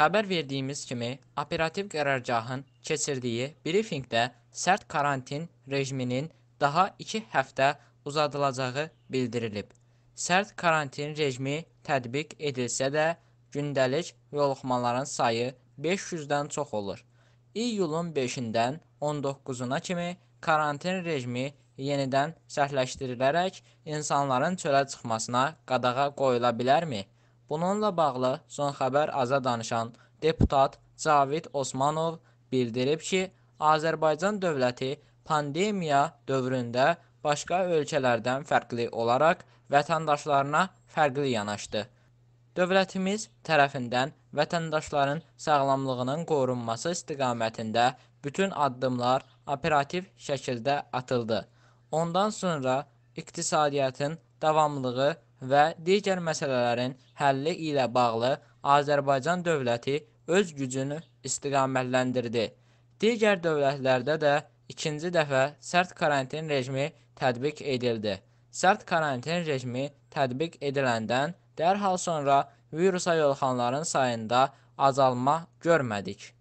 Xəbər verdiyimiz kimi, operativ qərargahın keçirdiyi brifinqdə sərt karantin rejiminin daha iki həftə uzadılacağı bildirilib. Sərt karantin rejimi tətbiq edilsə də, gündəlik yoluxmaların sayı 500-dən çox olur. İyulun 5-dən 19-una kimi karantin rejimi yenidən sərtləşdirilərək insanların çölə çıxmasına qadağa qoyula bilərmi? Bununla bağlı son xəbər aza danışan deputat Cavid Osmanov bildirib ki, Azərbaycan dövləti pandemiya dövründə başqa ölkələrdən fərqli olaraq vətəndaşlarına fərqli yanaşdı. Dövlətimiz tərəfindən vətəndaşların sağlamlığının qorunması istiqamətində bütün addımlar operativ şəkildə atıldı. Ondan sonra iqtisadiyyatın davamlılığı və digər məsələlərin həlli ilə bağlı Azərbaycan dövləti öz gücünü istiqamətləndirdi. Digər dövlətlərdə də ikinci dəfə sərt karantin rejimi tətbiq edildi. Sərt karantin rejimi tətbiq ediləndən dərhal sonra virusa yolxanların sayında azalma görmədik.